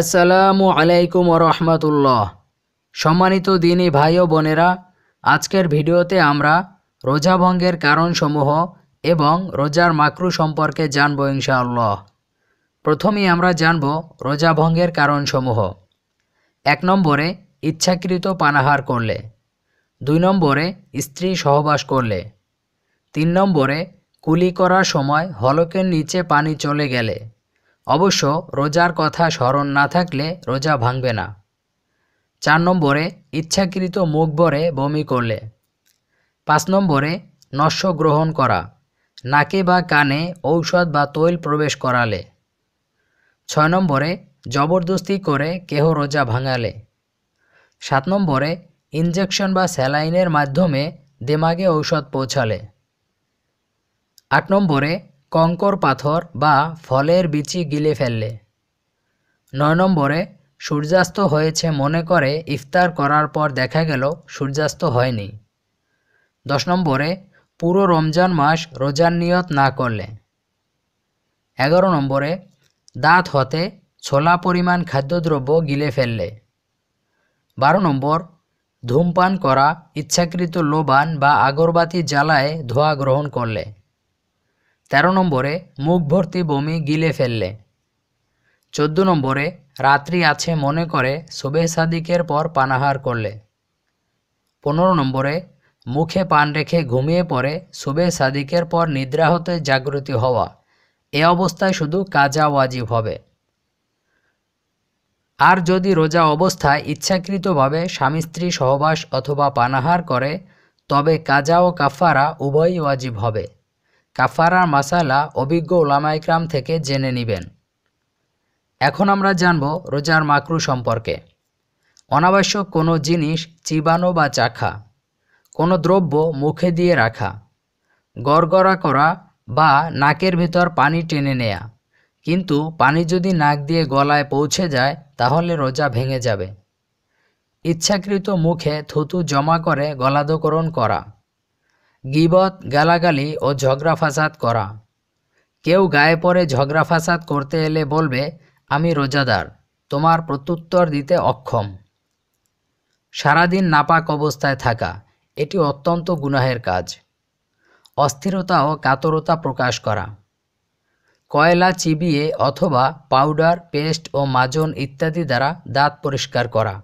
আসসালামু আলাইকুম রহমতুল্লাহ সম্মানিত দিনী ভাই ও বোনেরা আজকের ভিডিওতে আমরা রোজা ভঙ্গের কারণসমূহ এবং রোজার মাকরু সম্পর্কে জানব ইনশাআল্লাহ প্রথমেই আমরা জানব রোজা ভঙ্গের কারণসমূহ এক নম্বরে ইচ্ছাকৃত পানাহার করলে দুই নম্বরে স্ত্রী সহবাস করলে তিন নম্বরে কুলি করার সময় হলকের নিচে পানি চলে গেলে অবশ্য রোজার কথা স্মরণ না থাকলে রোজা ভাঙবে না চার নম্বরে ইচ্ছাকৃত মুখ ভরে বমি করলে পাঁচ নম্বরে নস্য গ্রহণ করা নাকে বা কানে ঔষধ বা তৈল প্রবেশ করালে ছয় নম্বরে জবরদস্তি করে কেহ রোজা ভাঙালে সাত নম্বরে ইনজেকশন বা স্যালাইনের মাধ্যমে দেমাগে ঔষধ পৌঁছালে আট নম্বরে কঙ্কর পাথর বা ফলের বিচি গিলে ফেললে নয় নম্বরে সূর্যাস্ত হয়েছে মনে করে ইফতার করার পর দেখা গেল সূর্যাস্ত হয়নি দশ নম্বরে পুরো রমজান মাস রোজার নিয়ত না করলে এগারো নম্বরে দাঁত হতে ছোলা পরিমাণ খাদ্যদ্রব্য গিলে ফেললে বারো নম্বর ধূমপান করা ইচ্ছাকৃত লোবান বা আগরবাতি জ্বালায় ধোয়া গ্রহণ করলে তেরো নম্বরে মুখ ভর্তি বমি গিলে ফেললে চোদ্দ নম্বরে রাত্রি আছে মনে করে সুবে সাদিকের পর পানাহার করলে পনেরো নম্বরে মুখে পান রেখে ঘুমিয়ে পড়ে সুবে সাদিকের পর নিদ্রা হতে জাগ্রতি হওয়া এ অবস্থায় শুধু কাজা ওয়াজিব হবে আর যদি রোজা অবস্থায় ইচ্ছাকৃতভাবে স্বামী স্ত্রী সহবাস অথবা পানাহার করে তবে কাজা ও কাফারা উভয়ই ওয়াজিব হবে কাফারার মাসালা অভিজ্ঞ ওলামাইক্রাম থেকে জেনে নেবেন এখন আমরা জানব রোজার মাকরু সম্পর্কে অনাবশ্যক কোনো জিনিস চিবানো বা চাখা কোনো দ্রব্য মুখে দিয়ে রাখা গড়গড়া করা বা নাকের ভেতর পানি টেনে নেয়া কিন্তু পানি যদি নাক দিয়ে গলায় পৌঁছে যায় তাহলে রোজা ভেঙে যাবে ইচ্ছাকৃত মুখে থুতু জমা করে গলাধকরণ করা গিবত গালাগালি ও ঝগড়া ফাসাদ করা কেউ গায়ে পরে ঝগড়া ফাসাদ করতে এলে বলবে আমি রোজাদার তোমার প্রত্যুত্তর দিতে অক্ষম সারাদিন নাপাক অবস্থায় থাকা এটি অত্যন্ত গুনাহের কাজ অস্থিরতা ও কাতরতা প্রকাশ করা কয়লা চিবিয়ে অথবা পাউডার পেস্ট ও মাজন ইত্যাদি দ্বারা দাঁত পরিষ্কার করা